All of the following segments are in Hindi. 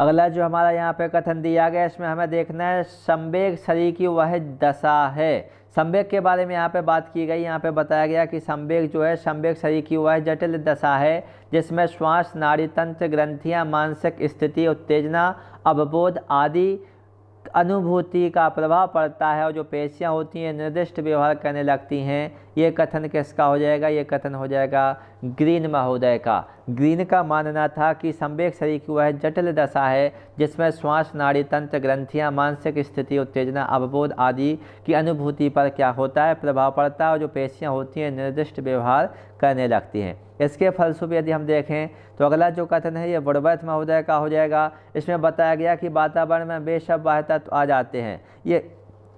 अगला जो हमारा यहाँ पे कथन दिया गया इसमें हमें देखना है संवेग शरीर की वह दशा है संवेग के बारे में यहाँ पे बात की गई यहाँ पे बताया गया कि संवेग जो है संवेग शरीर की वह जटिल दशा है जिसमें श्वास नाड़ी तंत्र ग्रंथियाँ मानसिक स्थिति उत्तेजना अवबोध आदि अनुभूति का प्रभाव पड़ता है और जो पेशियाँ होती हैं निर्दिष्ट व्यवहार करने लगती हैं ये कथन किसका हो जाएगा ये कथन हो जाएगा ग्रीन महोदय का ग्रीन का मानना था कि संवेक शरीर की वह जटिल दशा है जिसमें श्वास नाड़ी तंत्र ग्रंथियां मानसिक स्थिति उत्तेजना अवबोध आदि की अनुभूति पर क्या होता है प्रभाव पड़ता है और जो पेशियाँ होती हैं निर्दिष्ट व्यवहार करने लगती हैं इसके फलस्वरूप यदि हम देखें तो अगला जो कथन है ये बुढ़वैत महोदय का हो जाएगा इसमें बताया गया कि वातावरण में बेशब वाह तत्व आ जाते हैं ये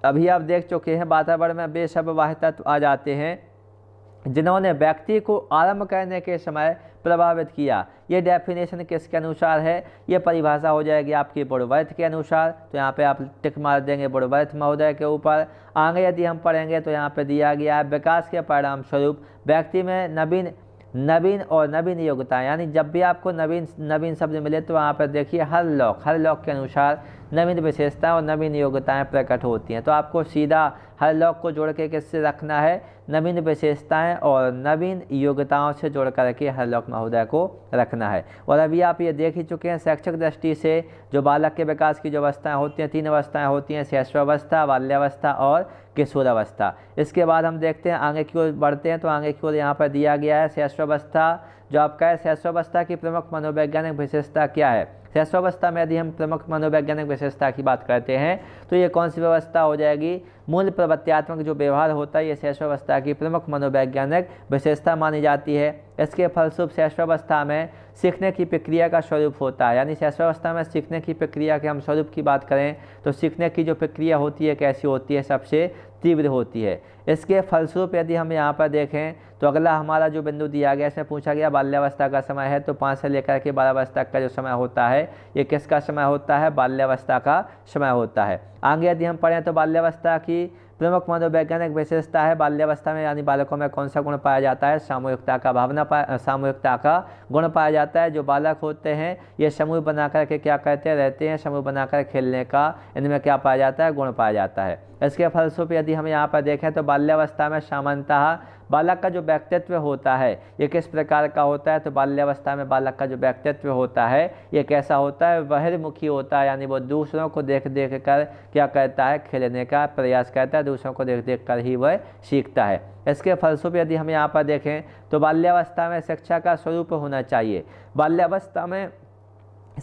अभी आप देख चुके हैं वातावरण में बेसब वाह तत्व आ जाते हैं जिन्होंने व्यक्ति को आरंभ करने के समय प्रभावित किया ये डेफिनेशन किसके अनुसार है ये परिभाषा हो जाएगी आपकी बुढ़वर्थ के अनुसार तो यहाँ पे आप टिक मार देंगे बुढ़वर्थ महोदय के ऊपर आगे यदि हम पढ़ेंगे तो यहाँ पे दिया गया है विकास के परिणाम स्वरूप व्यक्ति में नवीन नवीन और नवीन योग्यता यानी जब भी आपको नवीन नवीन शब्द मिले तो वहाँ पर देखिए हर लॉक हर लॉक के अनुसार नवीन विशेषताएँ और नवीन योग्यताएँ प्रकट होती हैं तो आपको सीधा हर लॉक को जोड़ के किससे रखना है नवीन विशेषताएँ और नवीन योग्यताओं से जोड़ कर के हर लॉक महोदय को रखना है और अभी आप ये देख ही चुके हैं शैक्षिक दृष्टि से जो बालक के विकास की जो अवस्थाएँ होती हैं तीन अवस्थाएँ होती हैं शैश्वावस्था बाल्यावस्था और किशोरावस्था इसके बाद हम देखते हैं आगे की ओर बढ़ते हैं तो आगे की ओर यहाँ पर दिया गया है शैश्वावस्था जो आपका है शैशवावस्था की प्रमुख मनोवैज्ञानिक विशेषता क्या है शैशवावस्था में यदि हम प्रमुख मनोवैज्ञानिक विशेषता की बात करते हैं तो ये कौन सी व्यवस्था हो जाएगी मूल प्रवृत्तियात्मक जो व्यवहार होता है ये शैशवावस्था की प्रमुख मनोवैज्ञानिक विशेषता मानी जाती है इसके फलस्वरूप शैश्वावस्था में सीखने की प्रक्रिया का स्वरूप होता है यानी शैश्वावस्था में सीखने की प्रक्रिया के हम स्वरूप की बात करें तो सीखने की जो प्रक्रिया होती है कैसी होती है सबसे तीव्र होती है इसके फलस्वरूप यदि हम यहाँ पर देखें तो अगला हमारा जो बिंदु दिया गया इसमें पूछा गया बाल्यावस्था का समय है तो पाँच से लेकर के बाल्यावस्था तक का जो समय होता है ये किसका समय होता है बाल्यावस्था का समय होता है आगे यदि हम पढ़ें तो बाल्यावस्था की प्रमुख मनोवैज्ञानिक विशेषता है बाल्यावस्था में यानी बालकों में कौन सा गुण पाया जाता है सामूहिकता का भावना सामूहिकता का गुण पाया जाता है जो बालक होते हैं ये समूह बना के क्या कहते रहते हैं समूह बनाकर खेलने का इनमें क्या पाया जाता है गुण पाया जाता है इसके फलस्वरूप यदि हम यहाँ पर देखें तो बाल्यावस्था में सामानतः बालक का जो व्यक्तित्व होता है ये किस प्रकार का होता है तो बाल्यावस्था में बालक का जो व्यक्तित्व होता है ये कैसा होता है बहिर्मुखी होता है यानी वो दूसरों को देख देख कर क्या करता है खेलने का प्रयास करता है दूसरों को देख देख कर ही वह सीखता है इसके फलस्वरूप यदि हम यहाँ पर देखें तो बाल्यावस्था में शिक्षा का स्वरूप होना चाहिए बाल्यावस्था में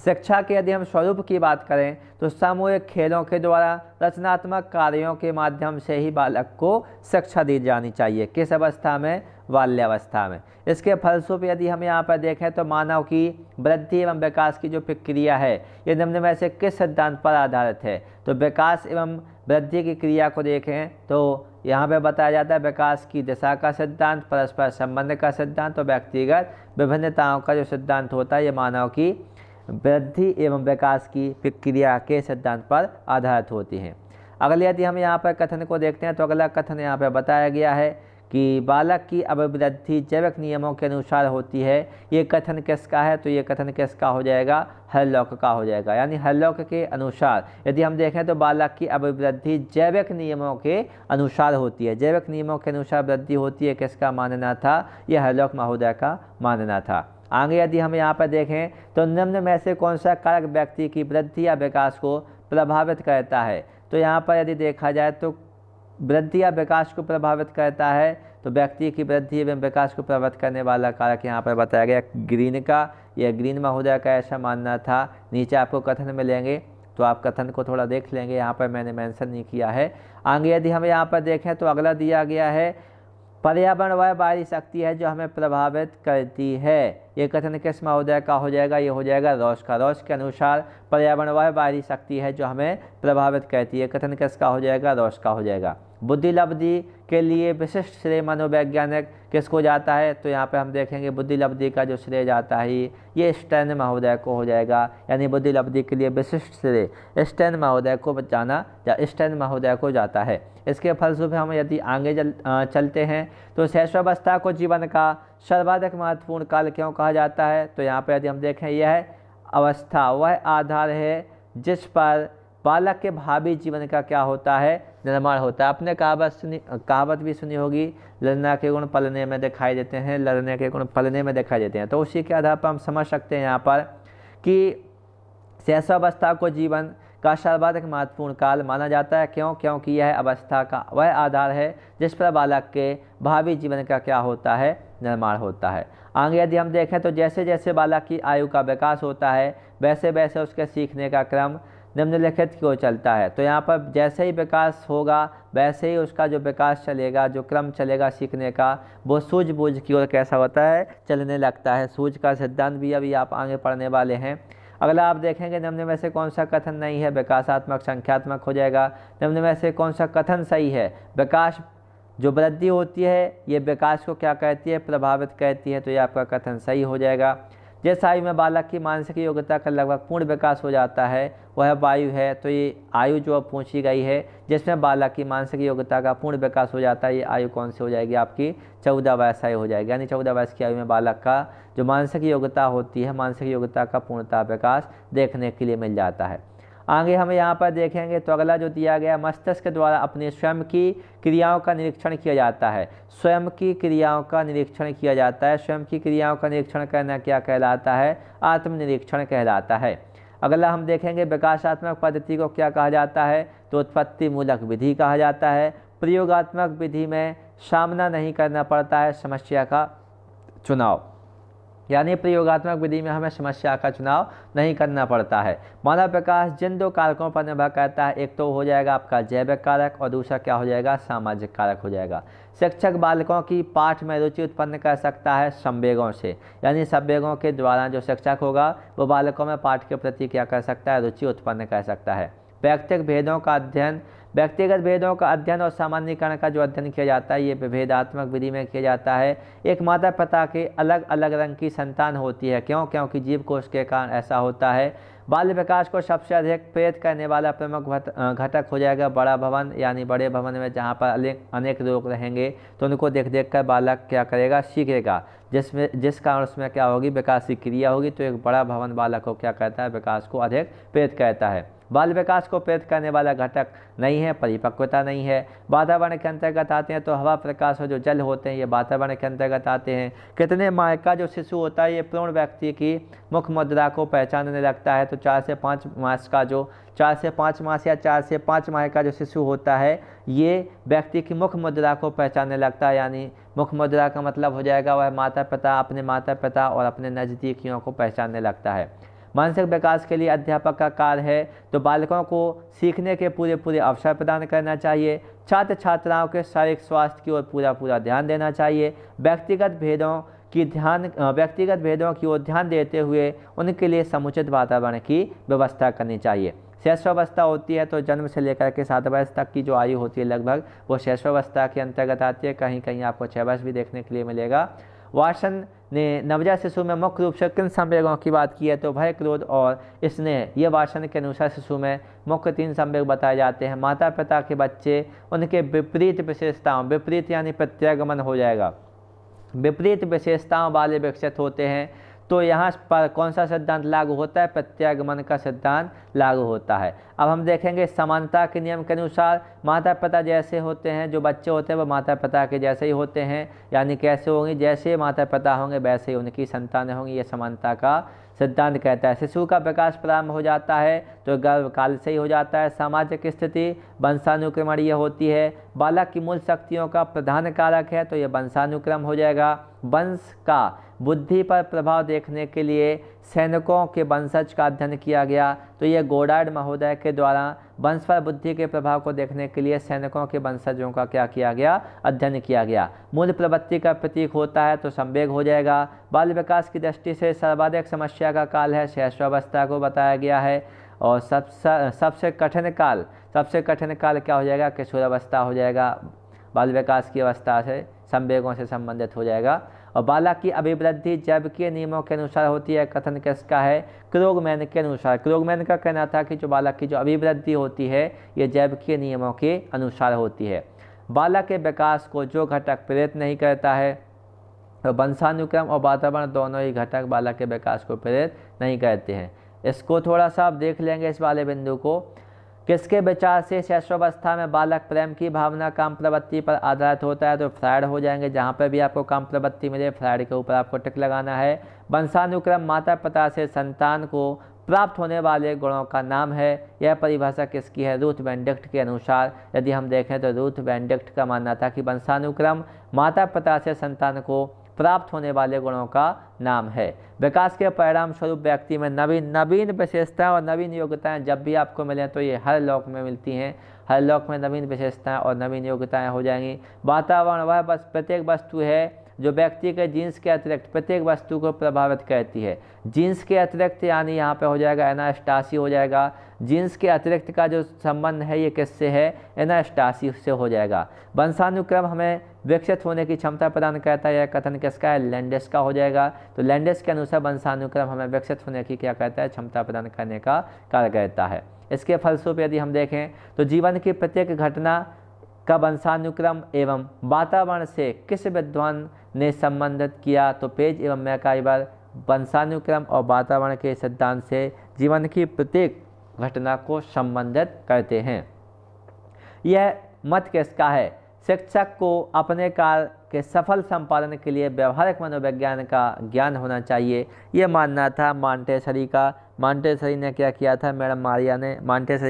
शिक्षा के यदि हम स्वरूप की बात करें तो सामूहिक खेलों के द्वारा रचनात्मक कार्यों के माध्यम से ही बालक को शिक्षा दी जानी चाहिए किस अवस्था में बाल्यावस्था में इसके फलस्वरूप यदि हम यहाँ पर देखें तो मानव की वृद्धि एवं विकास की जो प्रक्रिया है ये निम्न में से किस सिद्धांत पर आधारित है तो विकास एवं वृद्धि की क्रिया को देखें तो यहाँ पे बताया जाता है विकास की दिशा का सिद्धांत परस्पर संबंध का सिद्धांत और व्यक्तिगत विभिन्नताओं का जो सिद्धांत होता है ये मानव की वृद्धि एवं विकास की प्रक्रिया के सिद्धांत पर आधारित होती हैं अगले यदि हम यहाँ पर कथन को देखते हैं तो अगला कथन यहाँ पर बताया गया है कि बालक की अभिवृद्धि जैविक नियमों के अनुसार होती है ये कथन किसका है तो ये कथन किसका हो जाएगा हरलोक का हो जाएगा यानी हरलोक के अनुसार यदि हम देखें तो बालक की अभिवृद्धि जैविक नियमों के अनुसार होती है जैविक नियमों के अनुसार वृद्धि होती है किसका मानना था यह हरलोक महोदय का मानना था आगे यदि हम यहाँ पर देखें तो निम्न में से कौन सा कारक व्यक्ति की वृद्धि या विकास को प्रभावित करता है तो यहाँ पर यदि देखा जाए तो वृद्धि या विकास को प्रभावित करता है तो व्यक्ति की वृद्धि एवं विकास को प्रभावित करने वाला कारक यहाँ पर बताया गया ग्रीन का या ग्रीन महोदय का ऐसा मानना था नीचे आपको कथन मिलेंगे तो आप कथन को थोड़ा देख लेंगे यहाँ पर मैंने मेंशन नहीं किया है आगे यदि हम यहाँ पर देखें तो अगला दिया गया है पर्यावरण वह बाहरी शक्ति है जो हमें प्रभावित करती है ये कथन किस महोदय का हो जाएगा ये हो जाएगा रोश का रोश के अनुसार पर्यावरण वह बाहरी शक्ति है जो हमें प्रभावित करती है कथन किसका हो जाएगा रोश का हो जाएगा बुद्धि लब्धि के लिए विशिष्ट श्रेय मनोवैज्ञानिक किसको जाता है तो यहाँ पे हम देखेंगे बुद्धि लब्धि का जो श्रेय जाता है ये स्टैन महोदय को हो जाएगा यानी बुद्धि लब्धि के लिए विशिष्ट श्रेय स्टैन महोदय को जाना या स्टैन महोदय को जाता है इसके फलस्वरूप हम यदि आगे चल, चलते हैं तो शैशवावस्था को जीवन का सर्वाधिक महत्वपूर्ण काल क्यों कहा जाता है तो यहाँ पर यदि हम देखें यह अवस्था वह आधार है जिस पर बालक के भावी जीवन का क्या होता है निर्माण होता है आपने कहावत सुनी कहावत भी सुनी होगी लड़ना के गुण पलने में दिखाई देते हैं लड़ने के गुण पलने में दिखाई देते हैं तो उसी के आधार पर हम समझ सकते हैं यहाँ पर कि शैशवावस्था को जीवन का सर्वाधिक महत्वपूर्ण काल माना जाता है क्यों क्योंकि यह अवस्था का वह आधार है जिस पर बालक के भावी जीवन का क्या होता है निर्माण होता है आगे यदि हम देखें तो जैसे जैसे बालक की आयु का विकास होता है वैसे वैसे उसके सीखने का क्रम निम्नलिखित की ओर चलता है तो यहाँ पर जैसे ही विकास होगा वैसे ही उसका जो विकास चलेगा जो क्रम चलेगा सीखने का वो सूझबूझ की ओर कैसा होता है चलने लगता है सूझ का सिद्धांत भी अभी आप आगे पढ़ने वाले हैं अगला आप देखेंगे निम्न में से कौन सा कथन नहीं है विकासात्मक संख्यात्मक हो जाएगा निम्न में से कौन सा कथन सही है विकास जो वृद्धि होती है ये विकास को क्या कहती है प्रभावित कहती है तो ये आपका कथन सही हो जाएगा जैसा आयु में बालक की मानसिक योग्यता का लगभग पूर्ण विकास हो जाता है वह वायु है तो ये आयु जो अब पूछी गई है जिसमें बालक की मानसिक योग्यता का पूर्ण विकास हो जाता है ये आयु कौन सी हो जाएगी आपकी चौदह वर्ष आयु हो जाएगी यानी चौदह वर्ष की आयु में बालक का जो मानसिक योग्यता होती है मानसिक योग्यता का पूर्णता विकास देखने के लिए मिल जाता है आगे हम यहाँ पर देखेंगे तो अगला जो दिया गया मस्तिष्क के द्वारा अपने स्वयं की क्रियाओं का निरीक्षण किया जाता है स्वयं की क्रियाओं का निरीक्षण किया जाता है स्वयं की क्रियाओं का निरीक्षण करना क्या कहलाता है आत्मनिरीक्षण कहलाता है अगला हम देखेंगे विकासात्मक पद्धति को क्या कहा जाता है तो उत्पत्ति मूलक विधि कहा जाता है प्रयोगात्मक विधि में सामना नहीं करना पड़ता है समस्या का चुनाव यानी प्रयोगात्मक विधि में हमें समस्या का चुनाव नहीं करना पड़ता है मानव प्रकाश जिन दो कारकों पर निर्भर करता है एक तो हो जाएगा आपका जैविक कारक और दूसरा क्या हो जाएगा सामाजिक कारक हो जाएगा शिक्षक बालकों की पाठ में रुचि उत्पन्न कर सकता है संवेगों से यानी संवेगों के द्वारा जो शिक्षक होगा वो बालकों में पाठ के प्रति क्या कर सकता है रुचि उत्पन्न कर सकता है व्यक्तिक भेदों का अध्ययन व्यक्तिगत भेदों का अध्ययन और सामान्यकरण का जो अध्ययन किया जाता है ये विभेदात्मक विधि में किया जाता है एक माता पिता के अलग अलग रंग की संतान होती है क्यों क्योंकि जीव कोष के कारण ऐसा होता है बाल विकास को सबसे अधिक प्रेरित करने वाला प्रमुख घटक हो जाएगा बड़ा भवन यानी बड़े भवन में जहाँ पर अनेक लोग रहेंगे तो उनको देख देख कर बालक क्या करेगा सीखेगा जिसमें जिस कारण उसमें क्या होगी विकास की क्रिया होगी तो एक बड़ा भवन बालक को क्या कहता है विकास को अधिक प्रेरित करता है बाल विकास को प्रेरित करने वाला घटक नहीं है परिपक्वता नहीं है वातावरण के अंतर्गत आते हैं तो हवा प्रकाश और जो जल होते हैं ये वातावरण के अंतर्गत आते हैं कितने माह का जो शिशु होता है ये पूर्ण व्यक्ति की मुख मुद्रा को पहचानने लगता है तो चार से पाँच मास का जो चार से पाँच मास या चार से पाँच माह का जो शिशु होता है ये व्यक्ति की मुख मुद्रा को पहचानने लगता है यानी मुख मुद्रा का मतलब हो जाएगा वह माता पिता अपने माता पिता और अपने नज़दीकियों को पहचानने लगता है मानसिक विकास के लिए अध्यापक का कार्य है तो बालकों को सीखने के पूरे पूरे अवसर प्रदान करना चाहिए छात्र छात्राओं के शारीरिक स्वास्थ्य की ओर पूरा पूरा ध्यान देना चाहिए व्यक्तिगत भेदों की ध्यान व्यक्तिगत भेदों की ओर ध्यान देते हुए उनके लिए समुचित वातावरण की व्यवस्था करनी चाहिए शैशवावस्था होती है तो जन्म से लेकर के सात वर्ष तक की जो आयु होती है लगभग वो शैष्वावस्था के अंतर्गत आती है कहीं कहीं आपको छः वर्ष भी देखने के लिए मिलेगा वाशन ने नवजात शिशु में मुख्य रूप से किन संवेगों की बात की है तो भय क्रोध और स्नेह ये वाशन के अनुसार शिशु में मुख्य तीन संवेग बताए जाते हैं माता पिता के बच्चे उनके विपरीत विशेषताओं विपरीत यानी प्रत्यागमन हो जाएगा विपरीत विशेषताओं वाले विकसित होते हैं तो यहाँ पर कौन सा सिद्धांत लागू होता है प्रत्यागमन का सिद्धांत लागू होता है अब हम देखेंगे समानता के नियम के अनुसार माता पिता जैसे होते हैं जो बच्चे होते हैं वो माता पिता के जैसे ही होते हैं यानी कैसे होंगे जैसे माता पिता होंगे वैसे ही उनकी संतानें होंगी ये समानता का सिद्धांत कहता है शिशु का विकास प्रारंभ हो जाता है तो गर्भकाल से ही हो जाता है सामाजिक स्थिति वंशानुक्रमण यह होती है बालक की मूल शक्तियों का प्रधान कारक है तो यह वंशानुक्रम हो जाएगा वंश का बुद्धि पर प्रभाव देखने के लिए सैनिकों के वंशज का अध्ययन किया गया तो यह गोडाड महोदय के द्वारा वंश पर बुद्धि के प्रभाव को देखने के लिए सैनिकों के वंशजों का क्या किया गया अध्ययन किया गया मूल प्रवृत्ति का प्रतीक होता है तो संवेग हो जाएगा बाल विकास की दृष्टि से सर्वाधिक समस्या का काल है शैशवावस्था को बताया गया है और सब सबसे कठिन काल सबसे कठिन काल क्या हो जाएगा किशोरावस्था हो जाएगा बाल विकास की अवस्था से संवेगों से संबंधित हो जाएगा और बाला की अभिवृद्धि के नियमों के अनुसार होती है कथन किसका है क्रोगमैन के अनुसार क्रोगमैन का कहना था कि जो बालक की जो अभिवृद्धि होती है ये के नियमों के अनुसार होती है बालक के विकास को जो घटक प्रेरित नहीं करता है तो वंशानुक्रम और वातावरण दोनों ही घटक बालक के विकास को प्रेरित नहीं करते हैं इसको थोड़ा सा आप देख लेंगे इस वाले बिंदु को किसके विचार से शैशवावस्था में बालक प्रेम की भावना काम प्रवृत्ति पर आधारित होता है तो फ्राइड हो जाएंगे जहाँ पर भी आपको काम प्रवृत्ति मिले फ्राइड के ऊपर आपको टिक लगाना है वंशानुक्रम माता पिता से संतान को प्राप्त होने वाले गुणों का नाम है यह परिभाषा किसकी है रूथ बेंडिक्ट के अनुसार यदि हम देखें तो रूथ बेंडिक्ट का मानना था कि वंशानुक्रम माता पिता से संतान को प्राप्त होने वाले गुणों का नाम है विकास के परिणाम स्वरूप व्यक्ति में नवीन नवीन विशेषताएं और नवीन योग्यताएं जब भी आपको मिलें तो ये हर लोक में मिलती हैं हर लोक में नवीन विशेषताएं और नवीन योग्यताएं हो जाएंगी वातावरण वह बस प्रत्येक वस्तु है जो व्यक्ति के जीन्स के अतिरिक्त प्रत्येक वस्तु को प्रभावित करती है जीन्स के अतिरिक्त यानी यहाँ पर हो जाएगा एनास्टासी हो जाएगा जीन्स के अतिरिक्त का जो संबंध है ये किससे है एनास्टासी से हो जाएगा वंशानुक्रम हमें विकसित होने की क्षमता प्रदान करता है यह कथन किसका है लैंडेस का हो जाएगा तो लैंडेस के अनुसार वंशानुक्रम हमें विकसित होने की क्या कहता है क्षमता प्रदान करने का कार्य करता है इसके फलस्वरूप यदि हम देखें तो जीवन की प्रत्येक घटना का वंशानुक्रम एवं वातावरण से किस विद्वान ने संबंधित किया तो पेज एवं मैकाइबर वंशानुक्रम और वातावरण के सिद्धांत से जीवन की प्रत्येक घटना को संबंधित करते हैं यह मत किसका है शिक्षक को अपने कार्य के सफल संपादन के लिए व्यवहारिक मनोविज्ञान का ज्ञान होना चाहिए यह मानना था मांटेसरी का मांटेसरी ने क्या किया था मैडम मारिया ने मांटेसरी